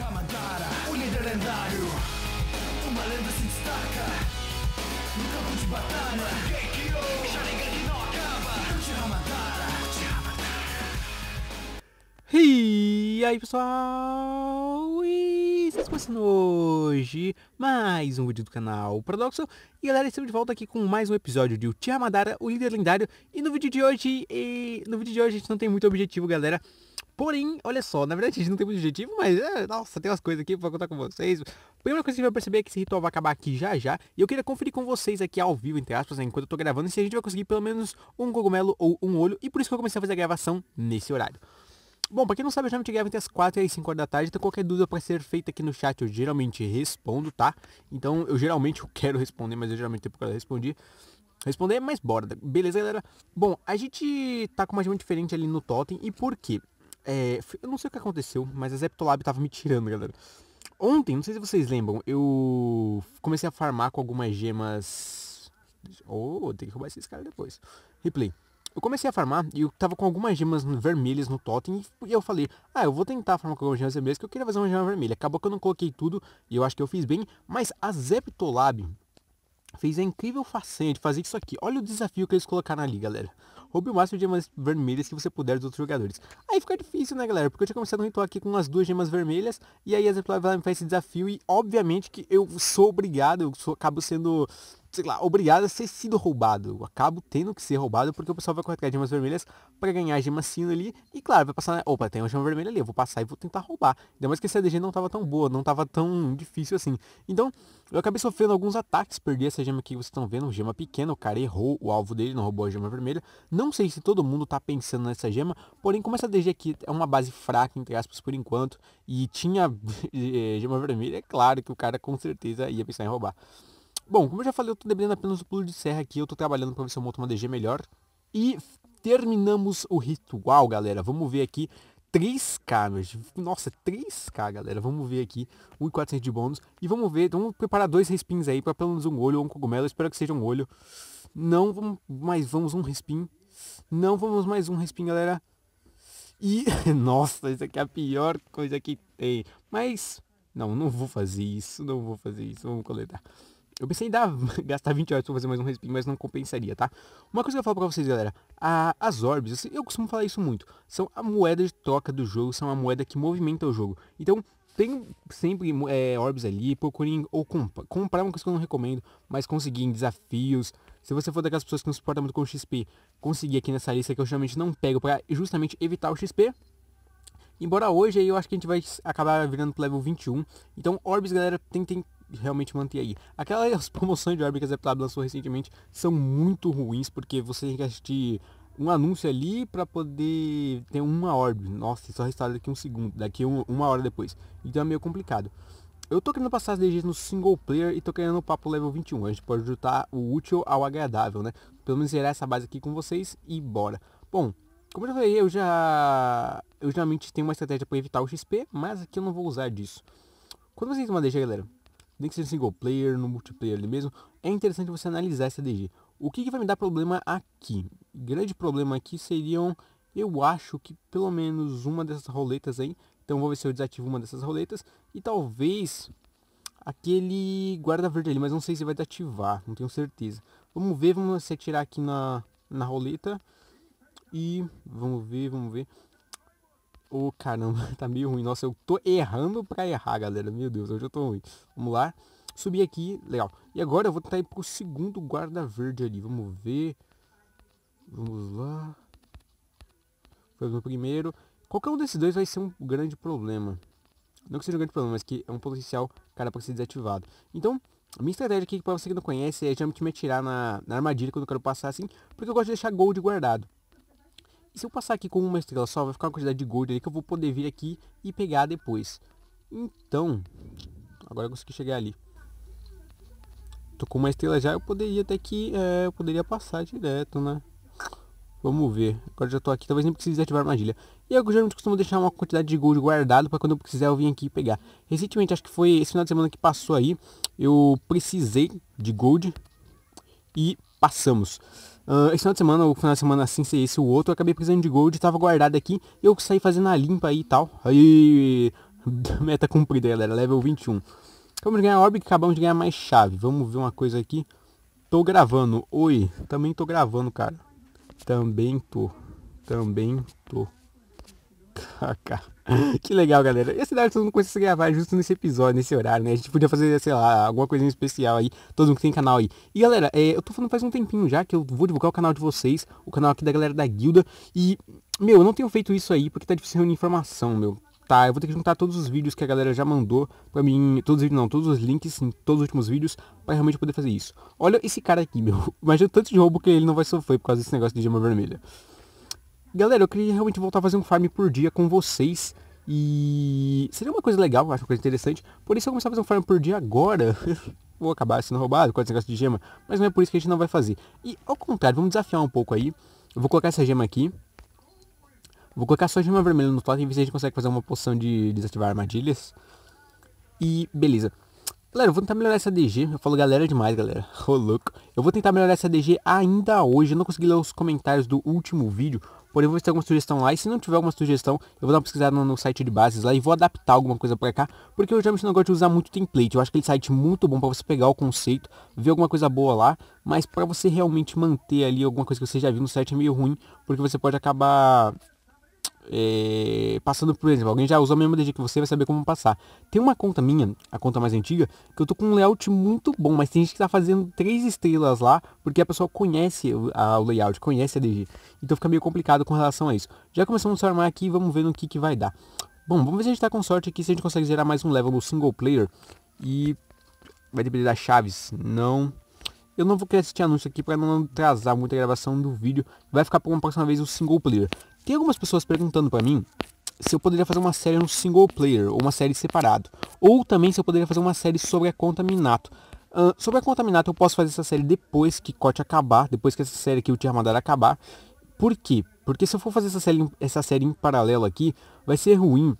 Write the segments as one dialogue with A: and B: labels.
A: o líder lendário. Uma lenda se destaca no campo de batalha. Sharingan que não acaba. E aí pessoal, e vocês começando hoje mais um vídeo do canal Paradoxo E galera, estamos de volta aqui com mais um episódio de Uchiha Madara, o líder lendário E no vídeo de hoje, e... no vídeo de hoje a gente não tem muito objetivo galera Porém, olha só, na verdade a gente não tem muito objetivo, mas é, nossa, tem umas coisas aqui pra contar com vocês. A primeira coisa que a gente vai perceber é que esse ritual vai acabar aqui já já. E eu queria conferir com vocês aqui ao vivo, entre aspas, né, enquanto eu tô gravando, se a gente vai conseguir pelo menos um cogumelo ou um olho. E por isso que eu comecei a fazer a gravação nesse horário. Bom, pra quem não sabe, eu geralmente gravo entre as 4 e as 5 horas da tarde, então qualquer dúvida pode ser feita aqui no chat, eu geralmente respondo, tá? Então, eu geralmente eu quero responder, mas eu geralmente tenho procurado responder. Responder, mas bora. Beleza, galera? Bom, a gente tá com uma gema diferente ali no totem, e por quê? É, eu não sei o que aconteceu, mas a Zeptolab tava me tirando, galera. Ontem, não sei se vocês lembram, eu comecei a farmar com algumas gemas. Oh, tem que roubar esses caras depois. Replay. Eu comecei a farmar e eu tava com algumas gemas vermelhas no totem e eu falei, ah, eu vou tentar farmar com algumas gemas vermelhas que eu queria fazer uma gema vermelha. Acabou que eu não coloquei tudo e eu acho que eu fiz bem, mas a Zeptolab fez a incrível façanha de fazer isso aqui. Olha o desafio que eles colocaram ali, galera. Roube o máximo de gemas vermelhas que você puder dos outros jogadores. Aí fica difícil, né, galera? Porque eu tinha começado um então, ritual aqui com as duas gemas vermelhas. E aí a Zeplar vai me faz esse desafio. E obviamente que eu sou obrigado, eu sou, acabo sendo sei lá, obrigado a ser sido roubado. Eu acabo tendo que ser roubado porque o pessoal vai correr de gemas vermelhas para ganhar gema sino ali. E claro, vai passar, né, opa, tem uma gema vermelha ali, eu vou passar e vou tentar roubar. Ainda mais que essa DG não tava tão boa, não tava tão difícil assim. Então, eu acabei sofrendo alguns ataques, perdi essa gema aqui que vocês estão vendo, gema pequena, o cara errou o alvo dele, não roubou a gema vermelha. Não sei se todo mundo tá pensando nessa gema, porém como essa DG aqui é uma base fraca, entre aspas, por enquanto, e tinha gema vermelha, é claro que o cara com certeza ia pensar em roubar. Bom, como eu já falei, eu tô debrando apenas o pulo de serra aqui, eu tô trabalhando para ver se eu monto uma DG melhor. E terminamos o ritual, galera. Vamos ver aqui 3k, meu. Nossa, 3k, galera. Vamos ver aqui 1.400 de bônus. E vamos ver, vamos preparar dois respins aí para pelo menos um olho ou um cogumelo. Eu espero que seja um olho. Não, vamos, mas vamos um respin. Não, vamos mais um respin, galera. E, nossa, isso aqui é a pior coisa que tem. Mas, não, não vou fazer isso, não vou fazer isso. Vamos coletar. Eu pensei em dar, gastar 20 horas pra fazer mais um respingo, mas não compensaria, tá? Uma coisa que eu falo pra vocês, galera. A, as orbes, eu, assim, eu costumo falar isso muito. São a moeda de troca do jogo, são a moeda que movimenta o jogo. Então, tem sempre é, orbes ali, procurem ou compa, comprar uma coisa que eu não recomendo, mas conseguir em desafios. Se você for daquelas pessoas que não suporta muito com XP, conseguir aqui nessa lista que eu geralmente não pego para justamente evitar o XP, Embora hoje aí eu acho que a gente vai acabar virando pro level 21. Então, orbs, galera, tentem realmente manter aí. Aquelas promoções de órbitas que a Zeptab lançou recentemente são muito ruins, porque você tem que assistir um anúncio ali para poder ter uma órbita. Nossa, só restaura daqui um segundo, daqui um, uma hora depois. Então é meio complicado. Eu tô querendo passar as DGs no single player e tô querendo o papo level 21. A gente pode juntar o útil ao agradável, né? Pelo menos gerar essa base aqui com vocês e bora. Bom, como eu já falei, eu já... Eu geralmente tenho uma estratégia para evitar o XP, mas aqui eu não vou usar disso. Quando você tem uma DG, galera, nem que seja single player, no multiplayer ali mesmo, é interessante você analisar essa DG. O que, que vai me dar problema aqui? Grande problema aqui seriam, eu acho que pelo menos uma dessas roletas aí. Então vou ver se eu desativo uma dessas roletas e talvez aquele guarda verde ali, mas não sei se vai desativar, não tenho certeza. Vamos ver, vamos se atirar aqui na, na roleta e vamos ver, vamos ver. Ô oh, caramba, tá meio ruim. Nossa, eu tô errando pra errar, galera. Meu Deus, hoje eu tô ruim. Vamos lá. Subi aqui, legal. E agora eu vou tentar ir pro segundo guarda verde ali. Vamos ver. Vamos lá. Foi o primeiro. Qualquer um desses dois vai ser um grande problema. Não que seja um grande problema, mas que é um potencial cara para ser desativado. Então, a minha estratégia aqui, para você que não conhece, é geralmente me atirar na, na armadilha quando eu quero passar assim, porque eu gosto de deixar gold guardado se eu passar aqui com uma estrela só, vai ficar uma quantidade de gold ali que eu vou poder vir aqui e pegar depois. Então, agora eu consegui chegar ali. Tô com uma estrela já, eu poderia até que... É, eu poderia passar direto, né? Vamos ver. Agora já tô aqui, talvez nem precise desativar a armadilha. E eu geralmente costumo deixar uma quantidade de gold guardado para quando eu precisar eu vir aqui pegar. Recentemente, acho que foi esse final de semana que passou aí, eu precisei de gold e passamos. Uh, esse final de semana, o final de semana assim ser esse o outro, eu acabei precisando de Gold, tava guardado aqui, eu saí fazendo a limpa aí e tal. Aí, meta cumprida, galera, level 21. Acabamos de ganhar orb, acabamos de ganhar mais chave. Vamos ver uma coisa aqui. Tô gravando, oi, também tô gravando, cara. Também tô, também tô. que legal, galera. Ia se dar todo mundo começasse a gravar justo nesse episódio, nesse horário, né? A gente podia fazer, sei lá, alguma coisinha especial aí. Todo mundo que tem canal aí. E galera, é, eu tô falando faz um tempinho já que eu vou divulgar o canal de vocês, o canal aqui da galera da guilda. E, meu, eu não tenho feito isso aí porque tá difícil reunir informação, meu. Tá, eu vou ter que juntar todos os vídeos que a galera já mandou pra mim, todos os não, todos os links em todos os últimos vídeos, pra realmente poder fazer isso. Olha esse cara aqui, meu. Imagina o tanto de roubo que ele não vai sofrer por causa desse negócio de gema vermelha. Galera, eu queria realmente voltar a fazer um farm por dia com vocês. E seria uma coisa legal, acho uma coisa interessante. Por isso eu começar a fazer um farm por dia agora. Vou acabar sendo roubado com esse negócio de gema. Mas não é por isso que a gente não vai fazer. E ao contrário, vamos desafiar um pouco aí. Eu vou colocar essa gema aqui. Vou colocar só a gema vermelha no totem e ver se a gente consegue fazer uma poção de desativar armadilhas. E beleza. Galera, eu vou tentar melhorar essa DG. Eu falo galera demais, galera. Ô, louco. Eu vou tentar melhorar essa DG ainda hoje. Eu não consegui ler os comentários do último vídeo. Porém, vou ter alguma sugestão lá. E se não tiver alguma sugestão, eu vou dar uma pesquisada no, no site de bases lá e vou adaptar alguma coisa para cá. Porque eu geralmente não gosto de usar muito template. Eu acho que aquele site muito bom para você pegar o conceito, ver alguma coisa boa lá. Mas para você realmente manter ali alguma coisa que você já viu no site é meio ruim. Porque você pode acabar é, passando por exemplo, alguém já usou a mesma DG que você vai saber como passar. Tem uma conta minha, a conta mais antiga, que eu tô com um layout muito bom, mas tem gente que tá fazendo três estrelas lá, porque a pessoa conhece a, o layout, conhece a DG. Então fica meio complicado com relação a isso. Já começamos a armar aqui e vamos ver no que, que vai dar. Bom, vamos ver se a gente tá com sorte aqui, se a gente consegue zerar mais um level no single player. E vai depender das chaves, não... Eu não vou querer assistir anúncio aqui para não atrasar muito a gravação do vídeo. Vai ficar para uma próxima vez o single player. Tem algumas pessoas perguntando para mim se eu poderia fazer uma série no single player ou uma série separado, ou também se eu poderia fazer uma série sobre a Contaminato. Uh, sobre a Contaminato eu posso fazer essa série depois que Cote acabar, depois que essa série que eu tinha mandado acabar. Por quê? Porque se eu for fazer essa série, essa série em paralelo aqui, vai ser ruim,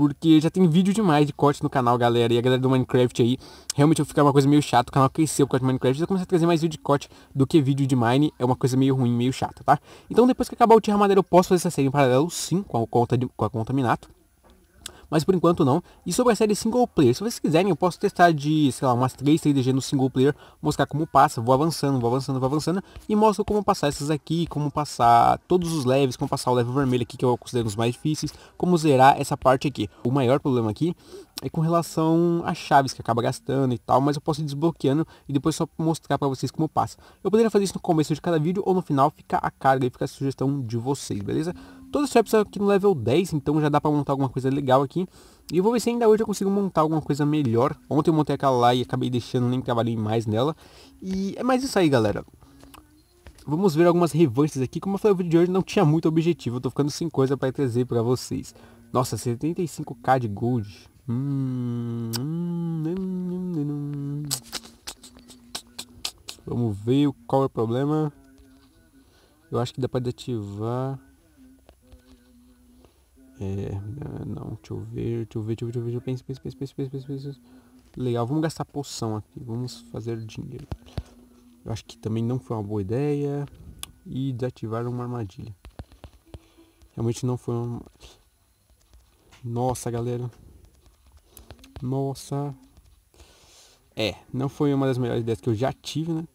A: porque já tem vídeo demais de corte no canal, galera. E a galera do Minecraft aí, realmente eu ficar é uma coisa meio chata. O canal cresceu por causa Minecraft. Eu comecei a trazer mais vídeo de corte do que vídeo de mine. É uma coisa meio ruim, meio chata, tá? Então depois que acabar o Tier madeira eu posso fazer essa série em paralelo, sim, com a conta, de, com a conta Minato mas por enquanto não. E sobre a série single player, se vocês quiserem, eu posso testar de, sei lá, umas 3 g no single player, mostrar como passa, vou avançando, vou avançando, vou avançando, e mostro como passar essas aqui, como passar todos os leves, como passar o level vermelho aqui, que eu considero os mais difíceis, como zerar essa parte aqui. O maior problema aqui é com relação às chaves que acaba gastando e tal, mas eu posso ir desbloqueando e depois só mostrar para vocês como passa. Eu poderia fazer isso no começo de cada vídeo ou no final, fica a carga e fica a sugestão de vocês, beleza? Todas as traps aqui no level 10, então já dá pra montar alguma coisa legal aqui. E eu vou ver se ainda hoje eu consigo montar alguma coisa melhor. Ontem eu montei aquela lá e acabei deixando, nem trabalhei mais nela. E é mais isso aí, galera. Vamos ver algumas revanches aqui. Como eu falei, o vídeo de hoje não tinha muito objetivo. Eu tô ficando sem coisa pra trazer pra vocês. Nossa, 75k de gold. Hum, hum, hum, Vamos ver qual é o problema. Eu acho que dá pra desativar... É, é, não, deixa eu ver, deixa eu ver, deixa eu ver, deixa eu, ver, eu penso, penso, penso, penso, penso, Legal, vamos gastar poção aqui, vamos fazer dinheiro. Eu acho que também não foi uma boa ideia. E desativar uma armadilha. Realmente não foi uma... Nossa, galera. Nossa. É, não foi uma das melhores ideias que eu já tive, né?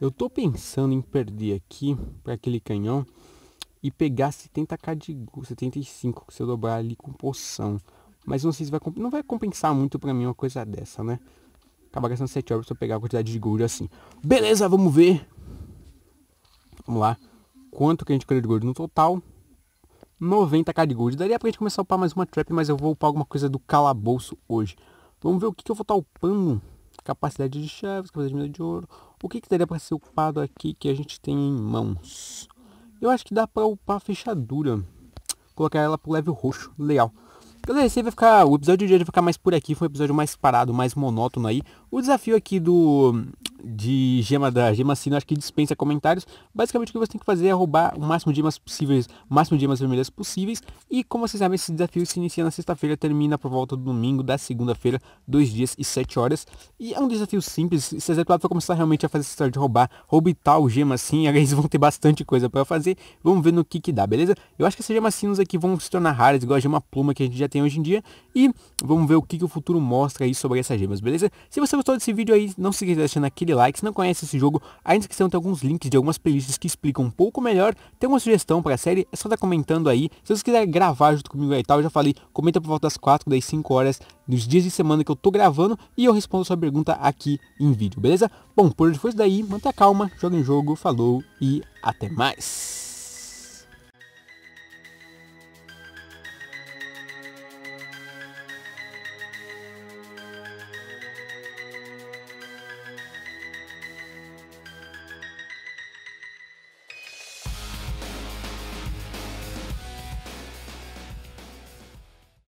A: Eu tô pensando em perder aqui para aquele canhão e pegar 70k de gold, 75 se eu dobrar ali com poção. Mas não sei se vai, não vai compensar muito pra mim uma coisa dessa, né? Acabar gastando 7 horas pra pegar a quantidade de gold assim. Beleza, vamos ver. Vamos lá. Quanto que a gente colheu de gold no total? 90k de gold. Daria pra gente começar a upar mais uma trap, mas eu vou upar alguma coisa do calabouço hoje. Vamos ver o que, que eu vou estar tá upando. Capacidade de chaves, capacidade de ouro. O que, que daria pra ser upado aqui que a gente tem em mãos? Eu acho que dá pra upar a fechadura. Colocar ela pro level roxo. Legal. Galera, esse vai ficar, o episódio de hoje vai ficar mais por aqui, foi um episódio mais parado, mais monótono aí. O desafio aqui do, de gema da sino, acho que dispensa comentários. Basicamente o que você tem que fazer é roubar o máximo de gemas possíveis, o máximo de gemas vermelhas possíveis. E como vocês sabem, esse desafio se inicia na sexta-feira, termina por volta do domingo, da segunda-feira, dois dias e sete horas. E é um desafio simples, se você vai começar realmente a fazer essa história de roubar, roube tal gema assim, eles vão ter bastante coisa para fazer. Vamos ver no que que dá, beleza? Eu acho que essas sinos aqui vão se tornar raras, igual a gema pluma que a gente já tem hoje em dia. E vamos ver o que, que o futuro mostra aí sobre essas gemas, beleza? Se você gostou desse vídeo aí, não se esqueça de deixar naquele de likes, não conhece esse jogo, a descrição tem alguns links de algumas playlists que explicam um pouco melhor, tem uma sugestão para a série, é só estar tá comentando aí, se você quiser gravar junto comigo aí e tal, eu já falei, comenta por volta das 4, das 5 horas, nos dias de semana que eu tô gravando, e eu respondo sua pergunta aqui em vídeo, beleza? Bom, por hoje foi isso daí, mantenha calma, joga em jogo, falou e até mais!